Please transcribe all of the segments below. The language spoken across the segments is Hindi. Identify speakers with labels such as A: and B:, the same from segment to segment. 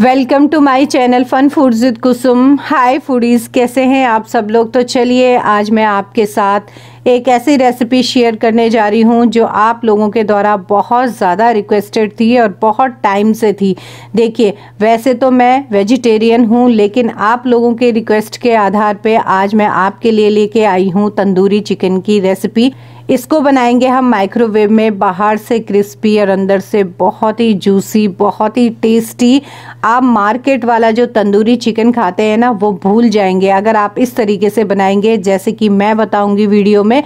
A: welcome to my channel fun foods with Kusum hi foodies कैसे हैं आप सब लोग तो चलिए आज मैं आपके साथ एक ऐसी रेसिपी शेयर करने जा रही हूं जो आप लोगों के द्वारा बहुत ज़्यादा रिक्वेस्टेड थी और बहुत टाइम से थी देखिए वैसे तो मैं वेजिटेरियन हूं लेकिन आप लोगों के रिक्वेस्ट के आधार पे आज मैं आपके लिए लेके आई हूं तंदूरी चिकन की रेसिपी इसको बनाएंगे हम माइक्रोवेव में बाहर से क्रिस्पी और अंदर से बहुत ही जूसी बहुत ही टेस्टी आप मार्केट वाला जो तंदूरी चिकन खाते हैं ना वो भूल जाएंगे अगर आप इस तरीके से बनाएंगे जैसे कि मैं बताऊंगी वीडियो में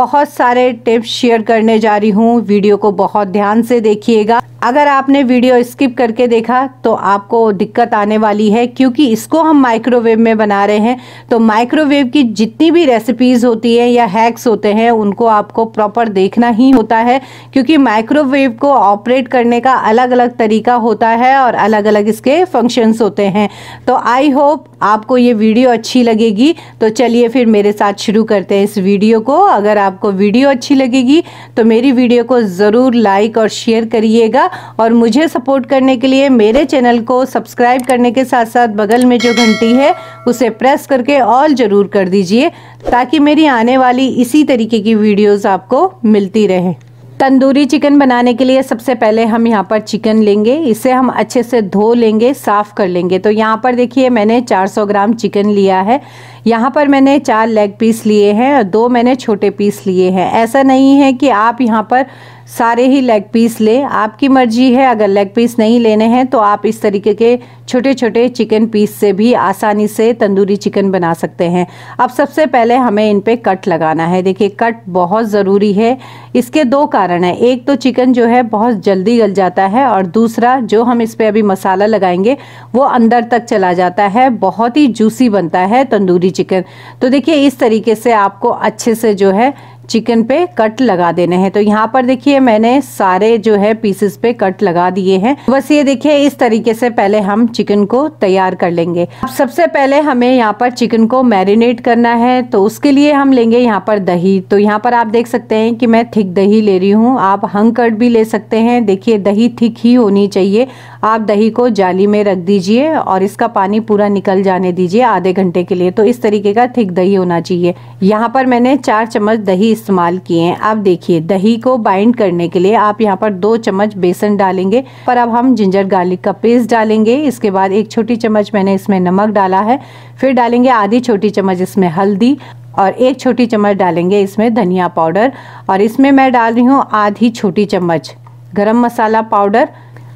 A: बहुत सारे टिप्स शेयर करने जा रही हूँ वीडियो को बहुत ध्यान से देखिएगा अगर आपने वीडियो स्किप करके देखा तो आपको दिक्कत आने वाली है क्योंकि इसको हम माइक्रोवेव में बना रहे हैं तो माइक्रोवेव की जितनी भी रेसिपीज़ होती है या हैक्स होते हैं उनको आपको प्रॉपर देखना ही होता है क्योंकि माइक्रोवेव को ऑपरेट करने का अलग अलग तरीका होता है और अलग अलग इसके फंक्शंस होते हैं तो आई होप आपको ये वीडियो अच्छी लगेगी तो चलिए फिर मेरे साथ शुरू करते हैं इस वीडियो को अगर आपको वीडियो अच्छी लगेगी तो मेरी वीडियो को ज़रूर लाइक और शेयर करिएगा और मुझे सपोर्ट करने के लिए मेरे चैनल को सब्सक्राइब करने के साथ साथ बगल में जो घंटी है उसे प्रेस करके ऑल ज़रूर कर दीजिए ताकि मेरी आने वाली इसी तरीके की वीडियोस आपको मिलती रहे तंदूरी चिकन बनाने के लिए सबसे पहले हम यहाँ पर चिकन लेंगे इसे हम अच्छे से धो लेंगे साफ़ कर लेंगे तो यहाँ पर देखिए मैंने 400 ग्राम चिकन लिया है यहाँ पर मैंने चार लेग पीस लिए हैं और दो मैंने छोटे पीस लिए हैं ऐसा नहीं है कि आप यहाँ पर सारे ही लेग पीस ले आपकी मर्जी है अगर लेग पीस नहीं लेने हैं तो आप इस तरीके के छोटे छोटे चिकन पीस से भी आसानी से तंदूरी चिकन बना सकते हैं अब सबसे पहले हमें इन पे कट लगाना है देखिए कट बहुत ज़रूरी है इसके दो कारण हैं एक तो चिकन जो है बहुत जल्दी गल जाता है और दूसरा जो हम इस पर अभी मसाला लगाएंगे वो अंदर तक चला जाता है बहुत ही जूसी बनता है तंदूरी चिकन तो देखिए इस तरीके से आपको अच्छे से जो है चिकन पे कट लगा देने हैं तो यहाँ पर देखिए मैंने सारे जो है पीसेस पे कट लगा दिए हैं बस ये देखिए इस तरीके से पहले हम चिकन को तैयार कर लेंगे अब सबसे पहले हमें यहाँ पर चिकन को मैरिनेट करना है तो उसके लिए हम लेंगे यहाँ पर दही तो यहाँ पर आप देख सकते हैं कि मैं थिक दही ले रही हूँ आप हंग कट भी ले सकते हैं देखिए दही थिक ही होनी चाहिए आप दही को जाली में रख दीजिए और इसका पानी पूरा निकल जाने दीजिए आधे घंटे के लिए तो इस तरीके का थिक दही होना चाहिए यहाँ पर मैंने चार चम्मच दही इस्तेमाल किए हैं अब देखिए दही को बाइंड करने के लिए आप यहाँ पर दो चम्मच बेसन डालेंगे पर अब हम जिंजर गार्लिक का पेस्ट डालेंगे इसके बाद एक छोटी चम्मच मैंने इसमें नमक डाला है फिर डालेंगे आधी छोटी चम्मच इसमें हल्दी और एक छोटी चम्मच डालेंगे इसमें धनिया पाउडर और इसमें मैं डाल रही हूँ आधी छोटी चम्मच गरम मसाला पाउडर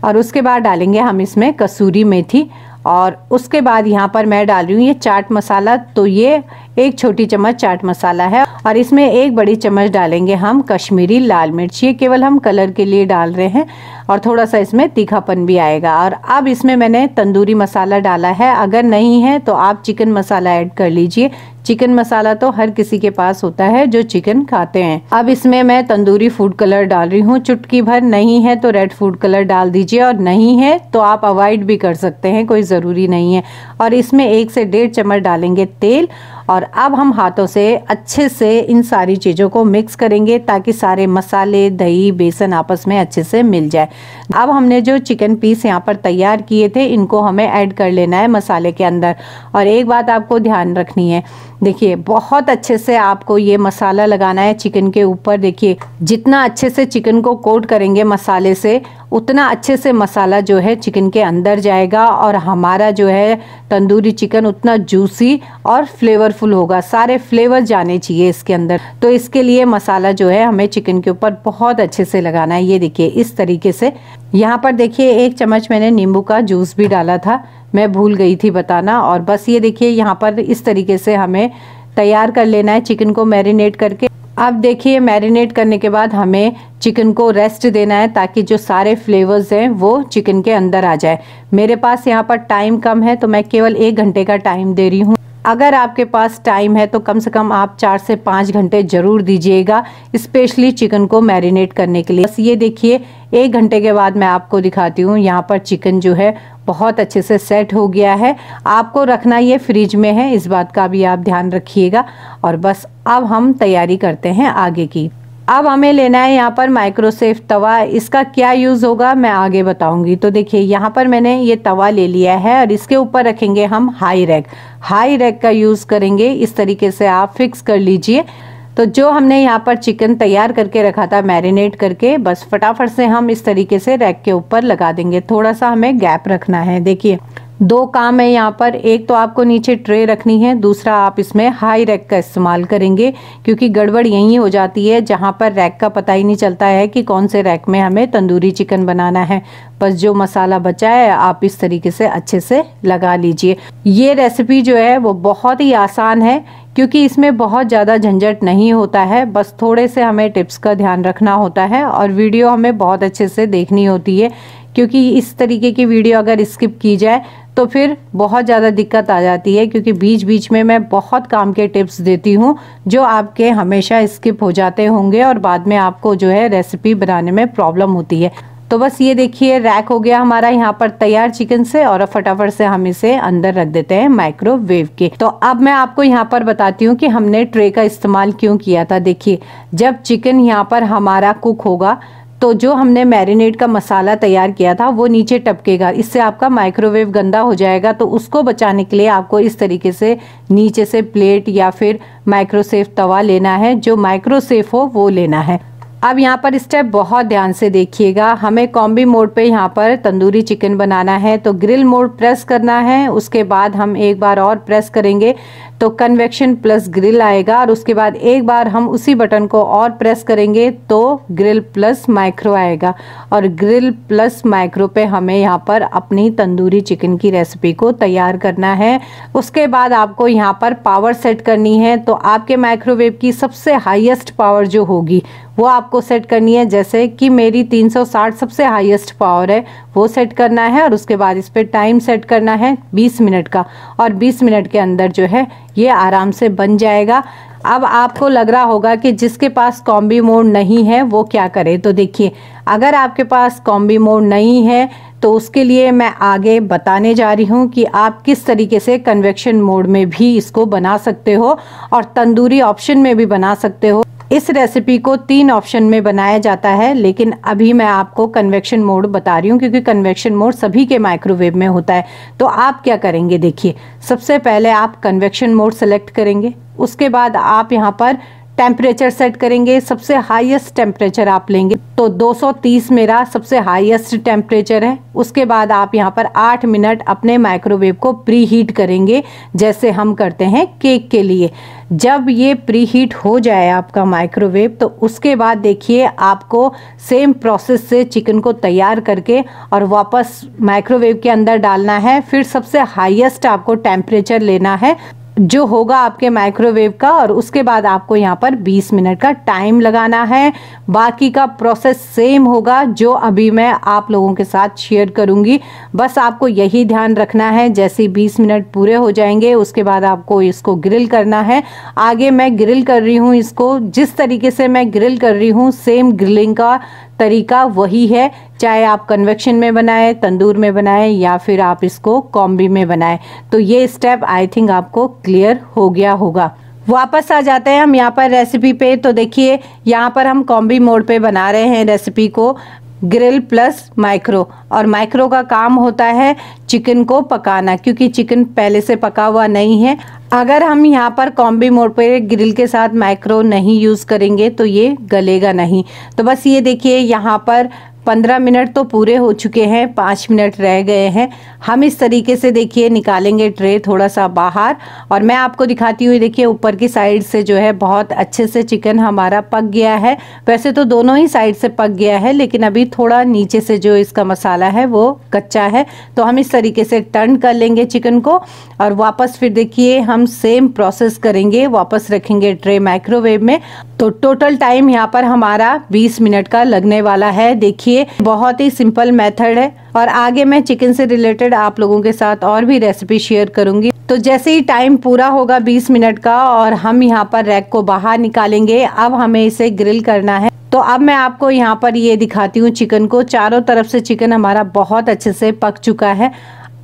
A: और उसके बाद डालेंगे हम इसमें कसूरी मेथी और उसके बाद यहाँ पर मैं डाल रही हूँ ये चाट मसाला तो ये एक छोटी चम्मच चाट मसाला है और इसमें एक बड़ी चम्मच डालेंगे हम कश्मीरी लाल मिर्च ये केवल हम कलर के लिए डाल रहे हैं और थोड़ा सा इसमें तीखापन भी आएगा और अब इसमें मैंने तंदूरी मसाला डाला है अगर नहीं है तो आप चिकन मसाला ऐड कर लीजिए चिकन मसाला तो हर किसी के पास होता है जो चिकन खाते हैं अब इसमें मैं तंदूरी फूड कलर डाल रही हूँ चुटकी भर नहीं है तो रेड फूड कलर डाल दीजिए और नहीं है तो आप अवॉइड भी कर सकते हैं कोई ज़रूरी नहीं है और इसमें एक से डेढ़ चम्मच डालेंगे तेल और अब हम हाथों से अच्छे से इन सारी चीज़ों को मिक्स करेंगे ताकि सारे मसाले दही बेसन आपस में अच्छे से मिल जाए अब हमने जो चिकन पीस यहाँ पर तैयार किए थे इनको हमें ऐड कर लेना है मसाले के अंदर और एक बात आपको ध्यान रखनी है देखिए बहुत अच्छे से आपको ये मसाला लगाना है चिकन के ऊपर देखिए जितना अच्छे से चिकन को कोट करेंगे मसाले से उतना अच्छे से मसाला जो है चिकन के अंदर जाएगा और हमारा जो है तंदूरी चिकन उतना जूसी और फ्लेवरफुल होगा सारे फ्लेवर जाने चाहिए इसके अंदर तो इसके लिए मसाला जो है हमें चिकन के ऊपर बहुत अच्छे से लगाना है ये देखिए इस तरीके से यहाँ पर देखिए एक चम्मच मैंने नींबू का जूस भी डाला था मैं भूल गई थी बताना और बस ये देखिए यहाँ पर इस तरीके से हमें तैयार कर लेना है चिकन को मैरिनेट करके अब देखिए मैरिनेट करने के बाद हमें चिकन को रेस्ट देना है ताकि जो सारे फ्लेवर्स हैं वो चिकन के अंदर आ जाए मेरे पास यहाँ पर टाइम कम है तो मैं केवल एक घंटे का टाइम दे रही हूँ अगर आपके पास टाइम है तो कम से कम आप चार से पाँच घंटे ज़रूर दीजिएगा स्पेशली चिकन को मैरिनेट करने के लिए बस ये देखिए एक घंटे के बाद मैं आपको दिखाती हूँ यहाँ पर चिकन जो है बहुत अच्छे से सेट हो गया है आपको रखना ये फ्रिज में है इस बात का भी आप ध्यान रखिएगा और बस अब हम तैयारी करते हैं आगे की अब हमें लेना है यहाँ पर माइक्रोसेफ तवा इसका क्या यूज़ होगा मैं आगे बताऊंगी तो देखिए यहाँ पर मैंने ये तवा ले लिया है और इसके ऊपर रखेंगे हम हाई रैक हाई रैक का यूज़ करेंगे इस तरीके से आप फिक्स कर लीजिए तो जो हमने यहाँ पर चिकन तैयार करके रखा था मैरिनेट करके बस फटाफट से हम इस तरीके से रैक के ऊपर लगा देंगे थोड़ा सा हमें गैप रखना है देखिए दो काम है यहाँ पर एक तो आपको नीचे ट्रे रखनी है दूसरा आप इसमें हाई रैक का इस्तेमाल करेंगे क्योंकि गड़बड़ यहीं हो जाती है जहाँ पर रैक का पता ही नहीं चलता है कि कौन से रैक में हमें तंदूरी चिकन बनाना है बस जो मसाला बचा है आप इस तरीके से अच्छे से लगा लीजिए ये रेसिपी जो है वो बहुत ही आसान है क्योंकि इसमें बहुत ज़्यादा झंझट नहीं होता है बस थोड़े से हमें टिप्स का ध्यान रखना होता है और वीडियो हमें बहुत अच्छे से देखनी होती है क्योंकि इस तरीके की वीडियो अगर स्किप की जाए तो फिर बहुत ज़्यादा दिक्कत आ जाती है क्योंकि बीच बीच में मैं बहुत काम के टिप्स देती हूँ जो आपके हमेशा स्किप हो जाते होंगे और बाद में आपको जो है रेसिपी बनाने में प्रॉब्लम होती है तो बस ये देखिए रैक हो गया हमारा यहाँ पर तैयार चिकन से और फटाफट से हम इसे अंदर रख देते हैं माइक्रोवेव के तो अब मैं आपको यहाँ पर बताती हूँ कि हमने ट्रे का इस्तेमाल क्यों किया था देखिए जब चिकन यहाँ पर हमारा कुक होगा तो जो हमने मैरिनेट का मसाला तैयार किया था वो नीचे टपकेगा इससे आपका माइक्रोवेव गंदा हो जाएगा तो उसको बचाने के लिए आपको इस तरीके से नीचे से प्लेट या फिर माइक्रोसेफ तवा लेना है जो माइक्रोसेफ हो वो लेना है अब यहाँ पर स्टेप बहुत ध्यान से देखिएगा हमें कॉम्बी मोड पे यहाँ पर तंदूरी चिकन बनाना है तो ग्रिल मोड प्रेस करना है उसके बाद हम एक बार और प्रेस करेंगे तो कन्वेक्शन प्लस ग्रिल आएगा और उसके बाद एक बार हम उसी बटन को और प्रेस करेंगे तो ग्रिल प्लस माइक्रो आएगा और ग्रिल प्लस माइक्रो पे हमें यहाँ पर अपनी तंदूरी चिकन की रेसिपी को तैयार करना है उसके बाद आपको यहाँ पर पावर सेट करनी है तो आपके माइक्रोवेव की सबसे हाईएस्ट पावर जो होगी वो आपको सेट करनी है जैसे कि मेरी 360 सबसे हाईएस्ट पावर है वो सेट करना है और उसके बाद इस पर टाइम सेट करना है 20 मिनट का और 20 मिनट के अंदर जो है ये आराम से बन जाएगा अब आपको लग रहा होगा कि जिसके पास कॉम्बी मोड नहीं है वो क्या करे तो देखिए अगर आपके पास कॉम्बी मोड नहीं है तो उसके लिए मैं आगे बताने जा रही हूँ कि आप किस तरीके से कन्वेक्शन मोड में भी इसको बना सकते हो और तंदूरी ऑप्शन में भी बना सकते हो इस रेसिपी को तीन ऑप्शन में बनाया जाता है लेकिन अभी मैं आपको कन्वेक्शन मोड बता रही हूँ क्योंकि कन्वेक्शन मोड सभी के माइक्रोवेव में होता है तो आप क्या करेंगे देखिए सबसे पहले आप कन्वेक्शन मोड सेलेक्ट करेंगे उसके बाद आप यहाँ पर टेम्परेचर सेट करेंगे सबसे हाईएस्ट टेम्परेचर आप लेंगे तो 230 मेरा सबसे हाईएस्ट टेम्परेचर है उसके बाद आप यहाँ पर 8 मिनट अपने माइक्रोवेव को प्री हीट करेंगे जैसे हम करते हैं केक के लिए जब ये प्री हीट हो जाए आपका माइक्रोवेव तो उसके बाद देखिए आपको सेम प्रोसेस से चिकन को तैयार करके और वापस माइक्रोवेव के अंदर डालना है फिर सबसे हाईएस्ट आपको टेम्परेचर लेना है जो होगा आपके माइक्रोवेव का और उसके बाद आपको यहाँ पर 20 मिनट का टाइम लगाना है बाकी का प्रोसेस सेम होगा जो अभी मैं आप लोगों के साथ शेयर करूँगी बस आपको यही ध्यान रखना है जैसे 20 मिनट पूरे हो जाएंगे उसके बाद आपको इसको ग्रिल करना है आगे मैं ग्रिल कर रही हूँ इसको जिस तरीके से मैं ग्रिल कर रही हूँ सेम ग्रिलिंग का तरीका वही है चाहे आप कन्वेक्शन में बनाएं तंदूर में बनाएं या फिर आप इसको कॉम्बी में बनाएं तो ये स्टेप आई थिंक आपको क्लियर हो गया होगा वापस आ जाते हैं हम यहाँ पर रेसिपी पे तो देखिए यहाँ पर हम कॉम्बी मोड पे बना रहे हैं रेसिपी को ग्रिल प्लस माइक्रो और माइक्रो का काम होता है चिकन को पकाना क्योंकि चिकन पहले से पका हुआ नहीं है अगर हम यहाँ पर कॉम्बी मोड पर ग्रिल के साथ माइक्रो नहीं यूज़ करेंगे तो ये गलेगा नहीं तो बस ये देखिए यहाँ पर पंद्रह मिनट तो पूरे हो चुके हैं पाँच मिनट रह गए हैं हम इस तरीके से देखिए निकालेंगे ट्रे थोड़ा सा बाहर और मैं आपको दिखाती हुई देखिए ऊपर की साइड से जो है बहुत अच्छे से चिकन हमारा पक गया है वैसे तो दोनों ही साइड से पक गया है लेकिन अभी थोड़ा नीचे से जो इसका मसाला है वो कच्चा है तो हम इस तरीके से टर्न कर लेंगे चिकन को और वापस फिर देखिए हम सेम प्रोसेस करेंगे वापस रखेंगे ट्रे माइक्रोवेव में तो टोटल टाइम यहाँ पर हमारा बीस मिनट का लगने वाला है देखिए लिए बहुत ही सिंपल मेथड है और आगे मैं चिकन से रिलेटेड आप लोगों के साथ और भी रेसिपी शेयर करूंगी तो जैसे ही टाइम पूरा होगा 20 मिनट का और हम यहाँ पर रैक को बाहर निकालेंगे अब हमें इसे ग्रिल करना है तो अब मैं आपको यहाँ पर ये दिखाती हूँ चिकन को चारों तरफ से चिकन हमारा बहुत अच्छे से पक चुका है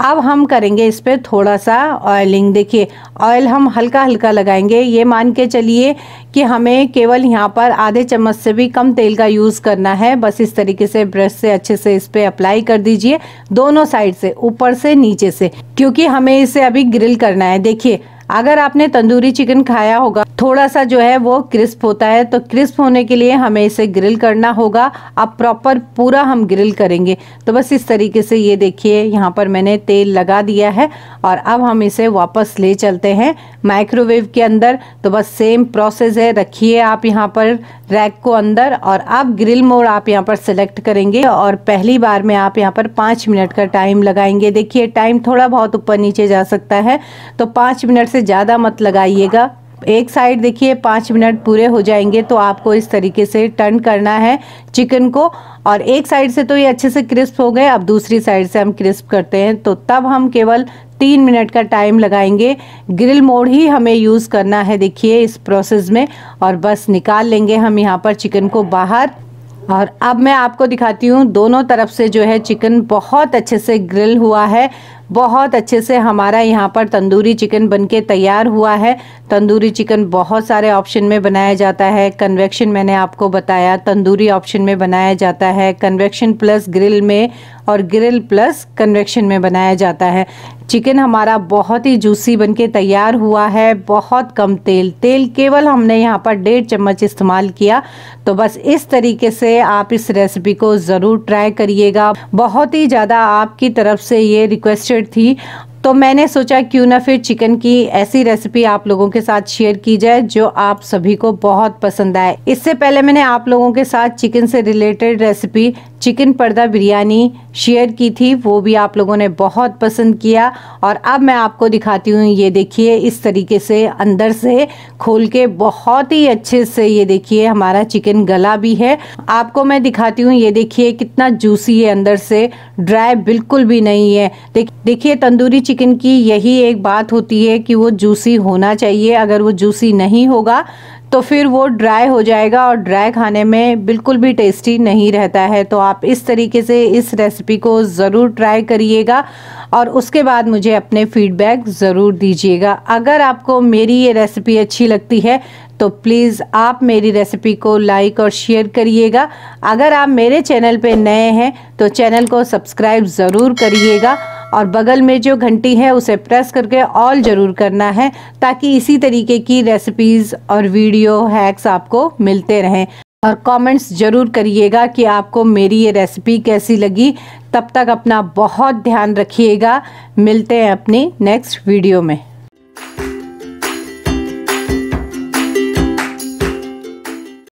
A: अब हम करेंगे इस पर थोड़ा सा ऑयलिंग देखिए ऑयल हम हल्का हल्का लगाएंगे ये मान के चलिए कि हमें केवल यहाँ पर आधे चम्मच से भी कम तेल का यूज़ करना है बस इस तरीके से ब्रश से अच्छे से इस पर अप्लाई कर दीजिए दोनों साइड से ऊपर से नीचे से क्योंकि हमें इसे अभी ग्रिल करना है देखिए अगर आपने तंदूरी चिकन खाया होगा थोड़ा सा जो है वो क्रिस्प होता है तो क्रिस्प होने के लिए हमें इसे ग्रिल करना होगा अब प्रॉपर पूरा हम ग्रिल करेंगे तो बस इस तरीके से ये देखिए यहाँ पर मैंने तेल लगा दिया है और अब हम इसे वापस ले चलते हैं माइक्रोवेव के अंदर तो बस सेम प्रोसेस है रखिए आप यहाँ पर रैक को अंदर और अब ग्रिल मोड आप यहाँ पर सेलेक्ट करेंगे और पहली बार में आप यहाँ पर पाँच मिनट का टाइम लगाएंगे देखिए टाइम थोड़ा बहुत ऊपर नीचे जा सकता है तो पाँच मिनट से ज़्यादा मत लगाइएगा एक साइड देखिए पाँच मिनट पूरे हो जाएंगे तो आपको इस तरीके से टर्न करना है चिकन को और एक साइड से तो ये अच्छे से क्रिस्प हो गए अब दूसरी साइड से हम क्रिस्प करते हैं तो तब हम केवल तीन मिनट का टाइम लगाएंगे ग्रिल मोड ही हमें यूज़ करना है देखिए इस प्रोसेस में और बस निकाल लेंगे हम यहाँ पर चिकन को बाहर और अब मैं आपको दिखाती हूँ दोनों तरफ से जो है चिकन बहुत अच्छे से ग्रिल हुआ है बहुत अच्छे से हमारा यहाँ पर तंदूरी चिकन बनके तैयार हुआ है तंदूरी चिकन बहुत सारे ऑप्शन में बनाया जाता है कन्वेक्शन मैंने आपको बताया तंदूरी ऑप्शन में बनाया जाता है कन्वेक्शन प्लस ग्रिल में और ग्रिल प्लस कन्वेक्शन में बनाया जाता है चिकन हमारा बहुत ही जूसी बनके तैयार हुआ है बहुत कम तेल तेल केवल हमने यहाँ पर डेढ़ चम्मच इस्तेमाल किया तो बस इस तरीके से आप इस रेसिपी को ज़रूर ट्राई करिएगा बहुत ही ज़्यादा आपकी तरफ से ये रिक्वेस्ट इंटरेस्टेड थी तो मैंने सोचा क्यों ना फिर चिकन की ऐसी रेसिपी आप लोगों के साथ शेयर की जाए जो आप सभी को बहुत पसंद आए इससे पहले मैंने आप लोगों के साथ चिकन से रिलेटेड रेसिपी चिकन पर्दा बिरयानी शेयर की थी वो भी आप लोगों ने बहुत पसंद किया और अब मैं आपको दिखाती हूँ ये देखिए इस तरीके से अंदर से खोल के बहुत ही अच्छे से ये देखिए हमारा चिकन गला भी है आपको मैं दिखाती हूँ ये देखिए कितना जूसी है अंदर से ड्राई बिल्कुल भी नहीं है देखिए तंदूरी चिकन की यही एक बात होती है कि वो जूसी होना चाहिए अगर वो जूसी नहीं होगा तो फिर वो ड्राई हो जाएगा और ड्राई खाने में बिल्कुल भी टेस्टी नहीं रहता है तो आप इस तरीके से इस रेसिपी को ज़रूर ट्राई करिएगा और उसके बाद मुझे अपने फीडबैक ज़रूर दीजिएगा अगर आपको मेरी ये रेसिपी अच्छी लगती है तो प्लीज़ आप मेरी रेसिपी को लाइक और शेयर करिएगा अगर आप मेरे चैनल पे नए हैं तो चैनल को सब्सक्राइब ज़रूर करिएगा और बगल में जो घंटी है उसे प्रेस करके ऑल ज़रूर करना है ताकि इसी तरीके की रेसिपीज़ और वीडियो हैक्स आपको मिलते रहें और कमेंट्स ज़रूर करिएगा कि आपको मेरी ये रेसिपी कैसी लगी तब तक अपना बहुत ध्यान रखिएगा मिलते हैं अपनी नेक्स्ट वीडियो में